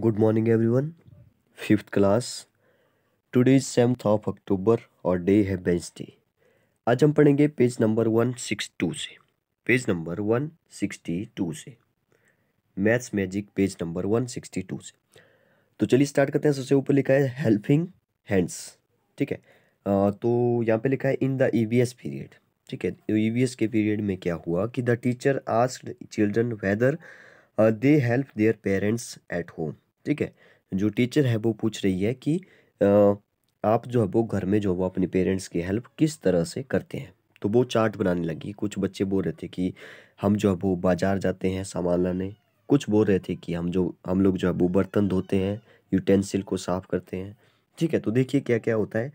good morning everyone fifth class today is seventh of October और day है bench day आज हम पढ़ेंगे page number one six two से page number one sixty two से maths magic page number one sixty two से तो चलिए स्टार्ट करते हैं सबसे ऊपर लिखा है हेल्पिंग हैंड्स ठीक है आ, तो यहाँ पे लिखा है in the E V S period ठीक है ई वी एस के पीरियड में क्या हुआ कि the teacher asked children whether they help their parents at home ठीक है जो टीचर है वो पूछ रही है कि आप जो है वो घर में जो है वो अपने पेरेंट्स की हेल्प किस तरह से करते हैं तो वो चार्ट बनाने लगी कुछ बच्चे बोल रहे थे कि हम जो है वो बाज़ार जाते हैं सामान लाने कुछ बोल रहे थे कि हम जो हम लोग जो है वो बर्तन धोते हैं यूटेंसिल को साफ़ करते हैं ठीक है तो देखिए क्या क्या होता है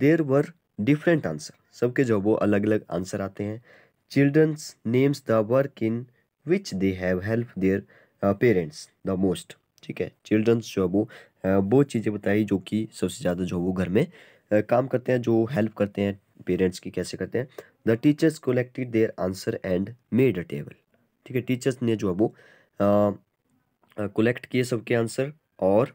देर वर डिफरेंट आंसर सबके जो वो अलग अलग आंसर आते हैं childrens names the work in which they have help their parents the most ठीक है चिल्ड्रंस जो है वो वो चीज़ें बताई जो कि सबसे ज़्यादा जो वो घर में काम करते हैं जो हेल्प करते हैं पेरेंट्स की कैसे करते हैं the teachers collected their answer and made a table ठीक है टीचर्स ने जो है वो कलेक्ट किए सबके आंसर और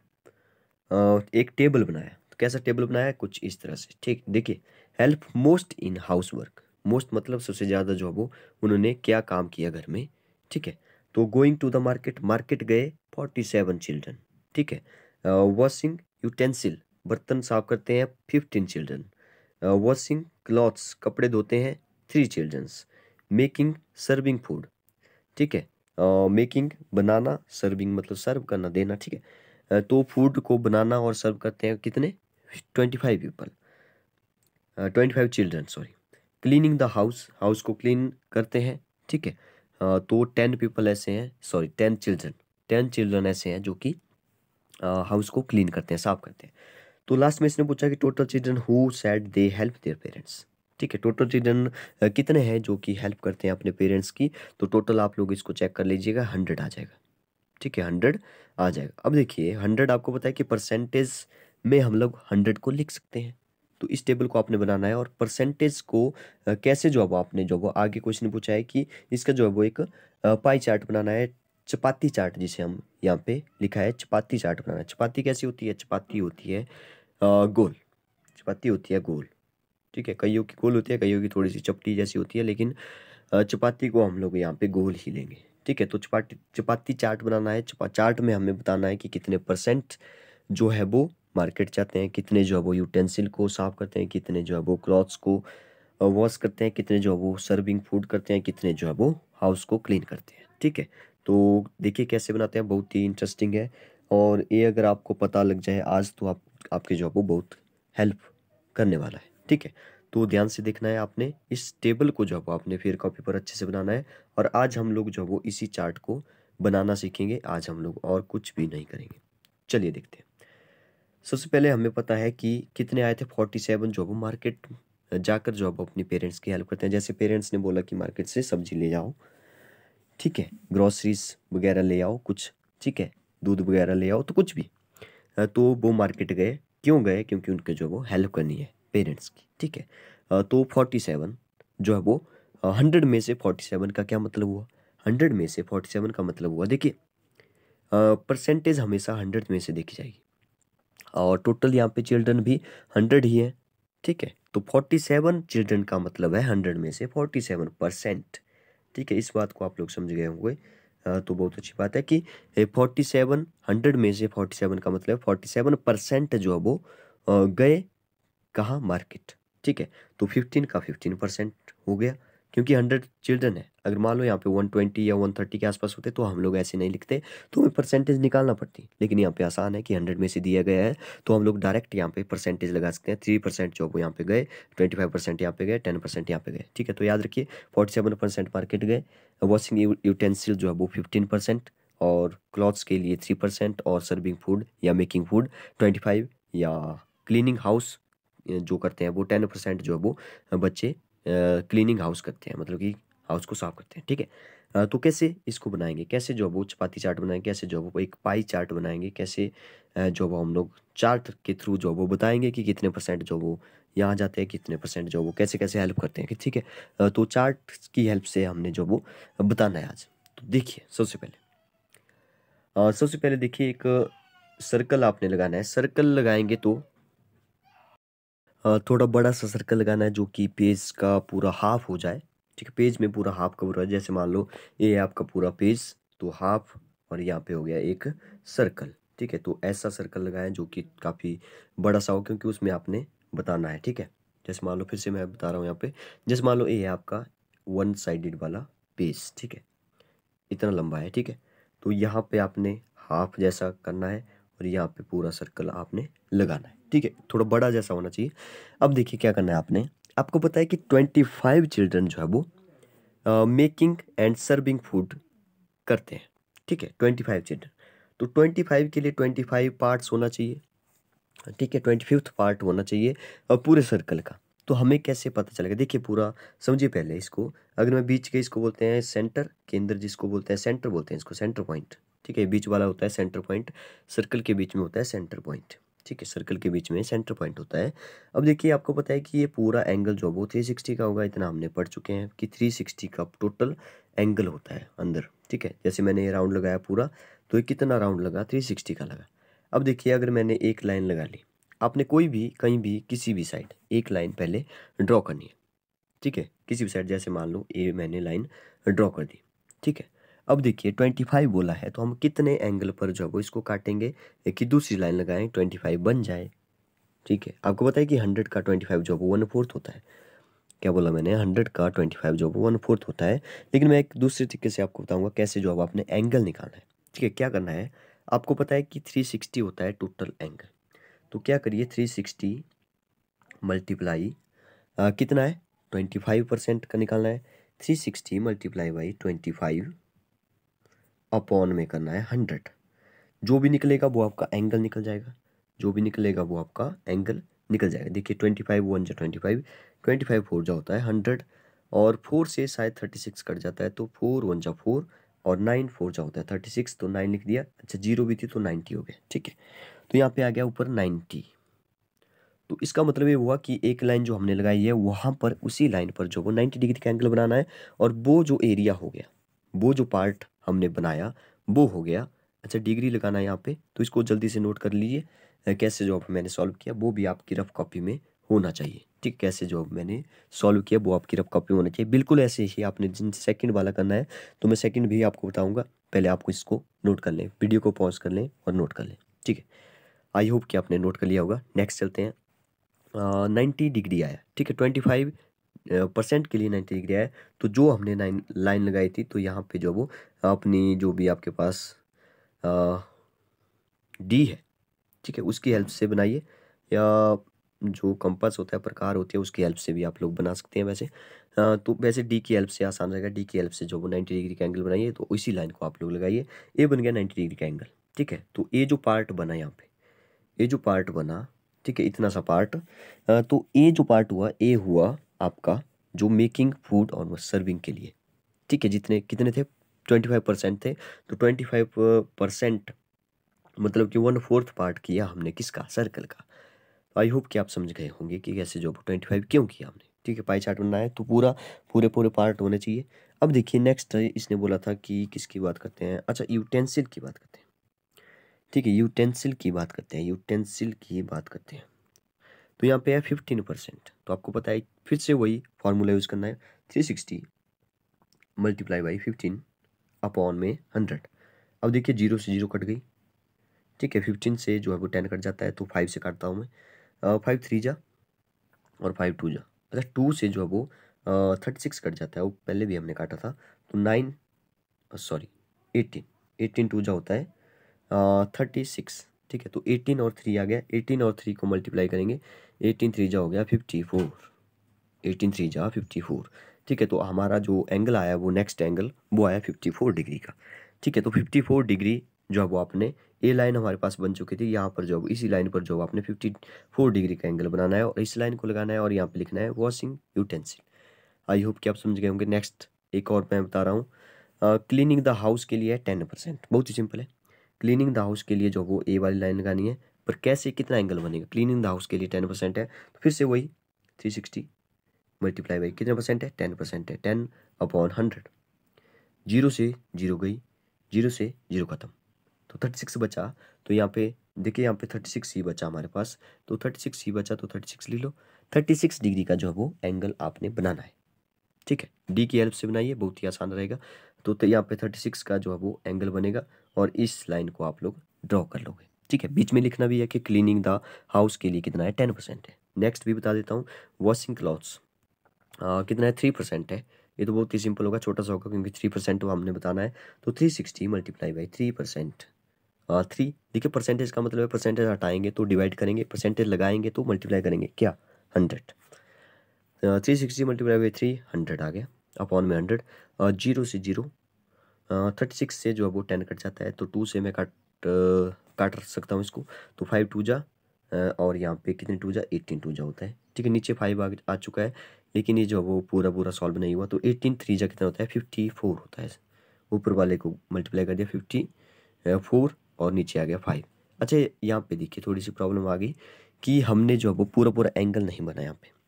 आ, एक टेबल बनाया तो कैसा टेबल बनाया कुछ इस तरह से ठीक देखिए help most in house work most मतलब सबसे ज़्यादा जो है वो उन्होंने क्या काम किया घर में ठीक है तो going to the market market गए फोर्टी सेवन चिल्ड्रन ठीक है वॉशिंग यूटेंसिल बर्तन साफ करते हैं फिफ्टीन चिल्ड्रन वॉशिंग क्लॉथ्स कपड़े धोते हैं three childrens making serving food ठीक है मेकिंग uh, बनाना सर्विंग मतलब सर्व करना देना ठीक है uh, तो फूड को बनाना और सर्व करते हैं कितने twenty five people twenty five children sorry cleaning the house house को क्लीन करते हैं ठीक है uh, तो टेन पीपल ऐसे हैं sorry ten children ten children ऐसे हैं जो कि हाउस को क्लीन करते हैं साफ करते हैं तो लास्ट में इसने पूछा कि total children who said they help their parents ठीक है टोटल चिल्ड्रन कितने हैं जो कि हेल्प करते हैं अपने पेरेंट्स की तो टोटल आप लोग इसको चेक कर लीजिएगा हंड्रेड आ जाएगा ठीक है हंड्रेड आ जाएगा अब देखिए हंड्रेड आपको पता है कि परसेंटेज में हम लोग हंड्रेड को लिख सकते हैं तो इस टेबल को आपने बनाना है और परसेंटेज को कैसे जो है वो आपने जो वो आगे क्वेश्चन पूछा है कि इसका जो है वो एक पाई चार्ट बनाना है चपाती चाट जिसे हम यहाँ पे लिखा है चपाती चाट बनाना चपाती कैसी होती है चपाती होती है गोल चपाती होती है गोल ठीक है कईयों की गोल होती है कईयों की थोड़ी सी चपटी जैसी होती है लेकिन चपाती को हम लोग यहाँ पे गोल ही लेंगे ठीक है तो चपाती चपाती चाट बनाना है चपा चाट में हमें बताना है कि कितने परसेंट जो है वो मार्केट जाते हैं कितने जो है वो यूटेंसिल को साफ़ करते हैं कितने जो है वो क्लॉथ्स को वॉश करते हैं कितने जो है वो सर्विंग फूड करते हैं कितने जो है वो हाउस को क्लीन करते हैं ठीक है तो देखिए कैसे बनाते हैं बहुत ही इंटरेस्टिंग है और ये अगर आपको पता लग जाए आज तो आप आपके जॉब को बहुत हेल्प करने वाला है ठीक है तो ध्यान से देखना है आपने इस टेबल को जो आपने फिर कॉपी पर अच्छे से बनाना है और आज हम लोग जो वो इसी चार्ट को बनाना सीखेंगे आज हम लोग और कुछ भी नहीं करेंगे चलिए देखते हैं सबसे पहले हमें पता है कि कितने आए थे फोर्टी सेवन जॉब मार्केट जाकर जॉब अपनी पेरेंट्स की हेल्प करते हैं जैसे पेरेंट्स ने बोला कि मार्केट से सब्जी ले जाओ ठीक है ग्रॉसरीज वगैरह ले आओ कुछ ठीक है दूध वगैरह ले आओ तो कुछ भी तो वो मार्केट गए क्यों गए क्योंकि उनके जो वो हेल्प करनी है पेरेंट्स की ठीक है तो फोर्टी सेवन जो है वो हंड्रेड में से फोर्टी सेवन का क्या मतलब हुआ हंड्रेड में से फोर्टी सेवन का मतलब हुआ देखिए परसेंटेज हमेशा हंड्रेड में से देखी जाएगी और टोटल यहाँ पे चिल्ड्रन भी हंड्रेड ही है ठीक है तो फोर्टी सेवन चिल्ड्रन का मतलब है हंड्रेड में से फोर्टी सेवन परसेंट ठीक है इस बात को आप लोग समझ गए होंगे तो बहुत अच्छी बात है कि फोर्टी सेवन हंड्रेड में से फोर्टी सेवन का मतलब फोर्टी सेवन परसेंट जो है वो गए कहाँ मार्केट ठीक है तो फिफ्टीन का फिफ्टीन परसेंट हो गया क्योंकि हंड्रेड चिल्ड्रन है अगर मान लो यहाँ पे वन ट्वेंटी या वन थर्टी के आसपास होते तो हम लोग ऐसे नहीं लिखते तो हमें परसेंटेज निकालना पड़ती लेकिन यहाँ पे आसान है कि हंड्रेड में से दिया गया है तो हम लोग डायरेक्ट यहाँ पे परसेंटेज लगा सकते हैं थ्री परसेंट जॉब यहाँ पे गए ट्वेंटी फाइव परसेंट यहाँ पे गए टेन परसेंट यहाँ पे गए ठीक है तो याद रखिए फोर्टी सेवन परसेंट मार्केट गए वॉशिंग यूटेंसिल जो है वो फिफ्टीन परसेंट और क्लॉथ्स के लिए थ्री परसेंट और सर्विंग फूड या मेकिंग फूड ट्वेंटी फाइव या क्लीनिंग हाउस जो करते हैं वो टेन परसेंट जो है वो बच्चे क्लीनिंग हाउस करते हैं मतलब कि हाउस को साफ करते हैं ठीक है तो कैसे इसको बनाएंगे कैसे जॉब वो चपाती चार्ट बनाएंगे कैसे जॉब एक पाई चार्ट बनाएंगे कैसे जॉब हम लोग चार्ट के थ्रू जॉब वो बताएंगे कि कितने परसेंट जॉब वो यहाँ जाते हैं कितने परसेंट जॉब वो कैसे कैसे हेल्प करते हैं ठीक है तो चार्ट की हेल्प से हमने जॉब वो बताना है आज तो देखिए सबसे पहले सबसे पहले देखिए एक सर्कल आपने लगाना है सर्कल लगाएंगे तो थोड़ा बड़ा सा सर्कल लगाना है जो कि पेज का पूरा हाफ हो जाए ठीक है पेज में पूरा हाफ कवर हो जैसे मान लो ये आपका पूरा पेज तो हाफ और यहाँ पे हो गया एक सर्कल ठीक है तो ऐसा सर्कल लगाएं जो कि काफ़ी बड़ा सा हो क्योंकि उसमें आपने बताना है ठीक है जैसे मान लो फिर से मैं बता रहा हूँ यहाँ पे जैसे मान लो ये है आपका वन साइडेड वाला पेज ठीक है इतना लंबा है ठीक है तो यहाँ पे आपने हाफ जैसा करना है और यहाँ पे पूरा सर्कल आपने लगाना है ठीक है थोड़ा बड़ा जैसा होना चाहिए अब देखिए क्या करना है आपने आपको पता है कि ट्वेंटी फाइव चिल्ड्रन जो है वो मेकिंग एंड सर्विंग फूड करते हैं ठीक है ट्वेंटी फाइव चिल्ड्रन तो ट्वेंटी फाइव के लिए ट्वेंटी फाइव पार्ट्स होना चाहिए ठीक है ट्वेंटी फिफ्थ पार्ट होना चाहिए पूरे सर्कल का तो हमें कैसे पता चलेगा देखिए पूरा समझिए पहले इसको अगर मैं बीच के इसको बोलते हैं सेंटर केंद्र जिसको बोलते हैं सेंटर बोलते हैं इसको सेंटर पॉइंट ठीक है बीच वाला होता है सेंटर पॉइंट सर्कल के बीच में होता है सेंटर पॉइंट ठीक है सर्कल के बीच में सेंटर पॉइंट होता है अब देखिए आपको पता है कि ये पूरा एंगल जो वो थ्री सिक्सटी का होगा इतना हमने पढ़ चुके हैं कि थ्री सिक्सटी का टोटल एंगल होता है अंदर ठीक है जैसे मैंने ये राउंड लगाया पूरा तो ये कितना राउंड लगा थ्री सिक्सटी का लगा अब देखिए अगर मैंने एक लाइन लगा ली आपने कोई भी कहीं भी किसी भी साइड एक लाइन पहले ड्रॉ करनी है ठीक है किसी भी साइड जैसे मान लो ये मैंने लाइन ड्रॉ कर दी ठीक है अब देखिए ट्वेंटी फाइव बोला है तो हम कितने एंगल पर जो है वो इसको काटेंगे एक ही दूसरी लाइन लगाएं ट्वेंटी फाइव बन जाए ठीक है आपको पता है कि हंड्रेड का ट्वेंटी फाइव जो है वो वन फोर्थ होता है क्या बोला मैंने हंड्रेड का ट्वेंटी फाइव जो है वो वन फोर्थ होता है लेकिन मैं एक दूसरे तरीके से आपको बताऊँगा कैसे जो है आपने एंगल निकालना है ठीक है क्या करना है आपको पता है कि थ्री सिक्सटी होता है टोटल एंगल तो क्या करिए थ्री सिक्सटी मल्टीप्लाई कितना है ट्वेंटी फाइव परसेंट का निकालना है three sixty multiply by twenty five upon में करना है हंड्रेड जो भी निकलेगा वो आपका एंगल निकल जाएगा जो भी निकलेगा वो आपका एंगल निकल जाएगा देखिए ट्वेंटी फाइव वन जो twenty five twenty five four जो होता है हंड्रेड और फोर से शायद थर्टी सिक्स कट जाता है तो फोर वन जो फोर और नाइन फोर जा होता है थर्टी सिक्स तो नाइन लिख दिया अच्छा जीरो भी थी तो नाइन्टी हो गया ठीक है तो यहाँ पे आ गया ऊपर नाइन्टी तो इसका मतलब ये हुआ कि एक लाइन जो हमने लगाई है वहाँ पर उसी लाइन पर जो वो नाइन्टी डिग्री का एंगल बनाना है और वो जो एरिया हो गया वो जो पार्ट हमने बनाया वो हो गया अच्छा डिग्री लगाना है यहाँ पे तो इसको जल्दी से नोट कर लीजिए कैसे जॉब मैंने सॉल्व किया वो भी आपकी रफ कॉपी में होना चाहिए ठीक कैसे जॉब मैंने सॉल्व किया वो आपकी रफ कॉपी होना चाहिए बिल्कुल ऐसे ही आपने जिन सेकंड वाला करना है तो मैं सेकंड भी आपको बताऊंगा पहले आपको इसको नोट कर लें वीडियो को पॉज कर लें और नोट कर लें ठीक है आई होप कि आपने नोट कर लिया होगा नेक्स्ट चलते हैं नाइन्टी डिग्री आया ठीक है ट्वेंटी फाइव परसेंट के लिए नाइन्टी डिग्री आया तो जो हमने लाइन लाइन लगाई थी तो यहाँ पे जो वो अपनी जो भी आपके पास डी है ठीक है उसकी हेल्प से बनाइए या जो कंपास होता है प्रकार होती है उसकी हेल्प से भी आप लोग बना सकते हैं वैसे आ, तो वैसे डी की हेल्प से आसान रहेगा डी की हेल्प से जो वो नाइन्टी डिग्री का एंगल बनाइए तो इसी लाइन को आप लोग लगाइए ए बन गया नाइन्टी डिग्री का एंगल ठीक है तो ए जो पार्ट बना यहाँ पे ये जो पार्ट बना ठीक है इतना सा पार्ट तो ए जो पार्ट हुआ ए हुआ आपका जो मेकिंग फूड और सर्विंग के लिए ठीक है जितने कितने थे ट्वेंटी फाइव परसेंट थे तो ट्वेंटी फाइव परसेंट मतलब कि वन फोर्थ पार्ट किया हमने किसका सर्कल का तो आई होप कि आप समझ गए होंगे कि कैसे जॉब ट्वेंटी फाइव क्यों किया हमने ठीक है पाई चार्ट है तो पूरा पूरे पूरे पार्ट होने चाहिए अब देखिए नेक्स्ट इसने बोला था कि किसकी बात करते हैं अच्छा यूटेंसिल की बात करते हैं ठीक है यूटेंसिल की बात करते हैं यूटेंसिल की बात करते हैं तो यहाँ पे है फिफ्टीन परसेंट तो आपको पता है फिर से वही फार्मूला यूज़ करना है three sixty multiply by fifteen upon में हंड्रेड अब देखिए जीरो से जीरो कट गई ठीक है फिफ्टीन से जो है वो टेन कट जाता है तो फाइव से काटता हूँ मैं फाइव थ्री जा और फाइव टू जा अच्छा टू से जो है वो थर्टी सिक्स कट जाता है वो पहले भी हमने काटा था तो nine sorry eighteen eighteen two जा होता है थर्टी सिक्स ठीक है तो एटीन और थ्री आ गया एटीन और थ्री को मल्टीप्लाई करेंगे एटीन थ्री जा हो गया फिफ्टी फोर एटीन थ्री जा फिफ्टी फोर ठीक है तो हमारा जो एंगल आया वो नेक्स्ट एंगल वो आया फिफ्टी फोर डिग्री का ठीक है तो फिफ्टी फोर डिग्री जो है वो आपने ए लाइन हमारे पास बन चुकी थी यहाँ पर जो इसी लाइन पर जो आपने फिफ्टी फोर डिग्री का एंगल बनाना है और इस लाइन को लगाना है और यहाँ पर लिखना है वॉशिंग यूटेंसिल आई होप कि आप समझ गए होंगे नेक्स्ट एक और मैं बता रहा हूँ क्लीनिंग द हाउस के लिए टेन परसेंट बहुत ही सिंपल है क्लीनिंग द हाउस के लिए जो वो ए वाली लाइन लगानी है पर कैसे कितना एंगल बनेगा क्लीनिंग द हाउस के लिए टेन परसेंट है तो फिर से वही थ्री सिक्सटी मल्टीप्लाई बाई कितना परसेंट है टेन परसेंट है टेन अपॉन हंड्रेड जीरो से जीरो गई जीरो से जीरो खत्म तो थर्टी सिक्स बचा तो यहाँ पे देखिए यहाँ पे थर्टी सिक्स ही बचा हमारे पास तो थर्टी सिक्स ही बचा तो थर्टी सिक्स ले लो थर्टी सिक्स डिग्री का जो है वो एंगल आपने बनाना है ठीक है डी की हेल्प से बनाइए बहुत ही आसान रहेगा तो, तो यहाँ पे थर्टी सिक्स का जो है वो एंगल बनेगा और इस लाइन को आप लोग ड्रॉ कर लोगे ठीक है बीच में लिखना भी है कि क्लीनिंग द हाउस के लिए कितना है टेन परसेंट है नेक्स्ट भी बता देता हूँ वॉशिंग क्लॉथ्स कितना है थ्री परसेंट है ये तो बहुत ही सिंपल होगा छोटा सा होगा क्योंकि थ्री परसेंट तो हमने बताना है तो three sixty multiply by three percent three देखिए परसेंटेज का मतलब है परसेंटेज हटाएंगे तो डिवाइड करेंगे परसेंटेज लगाएंगे तो मल्टीप्लाई करेंगे क्या hundred three sixty multiply by three hundred आ गया अपॉन में हंड्रेड जीरो से जीरो थर्टी सिक्स से जो है वो टेन कट जाता है तो टू से मैं काट काट सकता हूँ इसको तो फाइव टू जा और यहाँ पे कितने टू जा एटीन टू जा होता है ठीक है नीचे फाइव आ, आ चुका है लेकिन ये जो है वो पूरा पूरा सॉल्व नहीं हुआ तो एटीन थ्री जा कितना होता है फिफ्टी फोर होता है ऊपर वाले को मल्टीप्लाई कर दिया फिफ्टी फोर और नीचे आ गया फाइव अच्छा यहाँ पर देखिए थोड़ी सी प्रॉब्लम आ गई कि हमने जो है वो पूरा पूरा एंगल नहीं बना यहाँ पे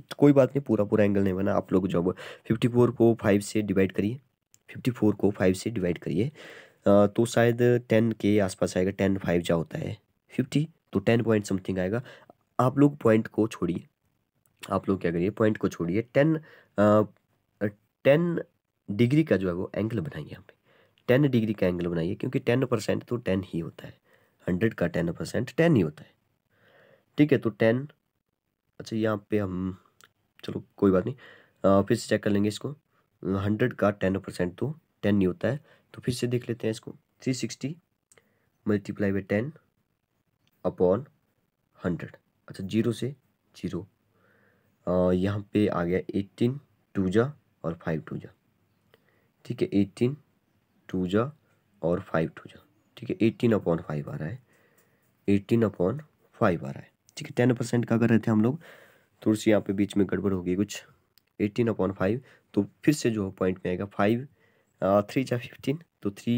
तो कोई बात नहीं पूरा पूरा एंगल नहीं बना आप लोग जो है वो फिफ्टी फोर को फाइव से डिवाइड करिए फिफ्टी फोर को फाइव से डिवाइड करिए तो शायद टेन के आसपास आएगा टेन फाइव जा होता है फिफ्टी तो टेन पॉइंट समथिंग आएगा आप लोग पॉइंट को छोड़िए आप लोग क्या करिए पॉइंट को छोड़िए टेन टेन डिग्री का जो है वो एंगल बनाइए यहाँ पे टेन डिग्री का एंगल बनाइए क्योंकि टेन परसेंट तो टेन ही होता है हंड्रेड का टेन परसेंट टेन ही होता है ठीक है तो टेन अच्छा यहाँ पे हम चलो कोई बात नहीं आ, फिर से चेक कर लेंगे इसको हंड्रेड का टेन परसेंट तो टेन ही होता है तो फिर से देख लेते हैं इसको three sixty multiply by ten upon hundred अच्छा जीरो से जीरो यहाँ पे आ गया एट्टीन टू जा और फाइव टू जा ठीक है एटीन टू जा और फाइव टू जा ठीक है एटीन अपॉन फाइव आ रहा है एट्टीन अपॉन फाइव आ रहा है ठीक है टेन परसेंट का कर रहे थे हम लोग थोड़ी तो सी यहाँ पे बीच में गड़बड़ हो गई कुछ एटीन अपॉन फाइव तो फिर से जो पॉइंट में आएगा फाइव थ्री या फिफ्टीन तो थ्री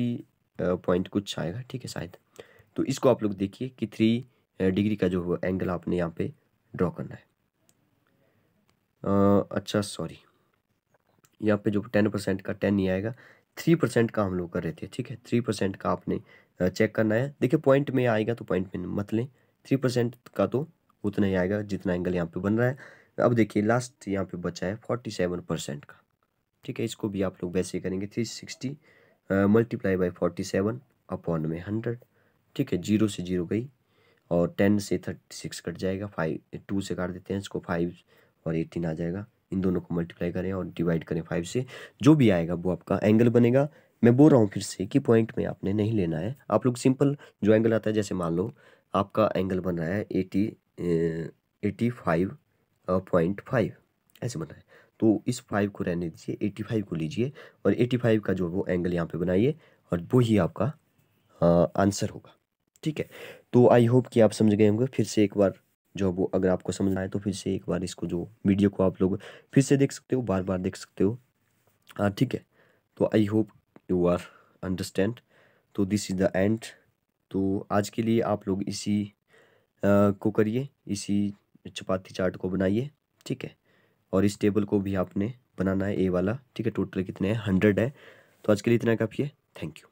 पॉइंट कुछ आएगा ठीक है शायद तो इसको आप लोग देखिए कि थ्री डिग्री का जो एंगल आपने यहाँ पे ड्रॉ करना है आ, अच्छा सॉरी यहाँ पे जो टेन परसेंट का टेन नहीं आएगा थ्री परसेंट का हम लोग कर रहे थे ठीक है थ्री परसेंट का आपने चेक करना है देखिए पॉइंट में आएगा तो पॉइंट में मत लें थ्री परसेंट का तो उतना ही आएगा जितना एंगल यहाँ पे बन रहा है अब देखिए लास्ट यहाँ पे बचा है फोर्टी सेवन परसेंट का ठीक है इसको भी आप लोग वैसे ही करेंगे three sixty multiply by forty seven upon में हंड्रेड ठीक है जीरो से जीरो गई और टेन से थर्टी सिक्स कट जाएगा फाइव टू से काट देते हैं इसको फाइव और एटीन आ जाएगा इन दोनों को मल्टीप्लाई करें और डिवाइड करें फाइव से जो भी आएगा वो आपका एंगल बनेगा मैं बोल रहा हूँ फिर से कि पॉइंट में आपने नहीं लेना है आप लोग सिंपल जो एंगल आता है जैसे मान लो आपका एंगल बन रहा है eighty eighty five point five ऐसे बनाए तो इस फाइव को रहने दीजिए एटी फाइव को लीजिए और एटी फाइव का जो वो एंगल यहाँ पे बनाइए और वो ही आपका आंसर होगा ठीक है तो आई होप कि आप समझ गए होंगे फिर से एक बार जो वो अगर आपको समझ आए तो फिर से एक बार इसको जो वीडियो को आप लोग फिर से देख सकते हो बार बार देख सकते हो हाँ ठीक है तो I hope you are understand तो दिस इज़ द एंड तो आज के लिए आप लोग इसी आ, को करिए इसी चपाती चाट को बनाइए ठीक है और इस टेबल को भी आपने बनाना है ए वाला ठीक है टोटल कितने हैं हंड्रेड है तो आज के लिए इतना काफ़ी है थैंक यू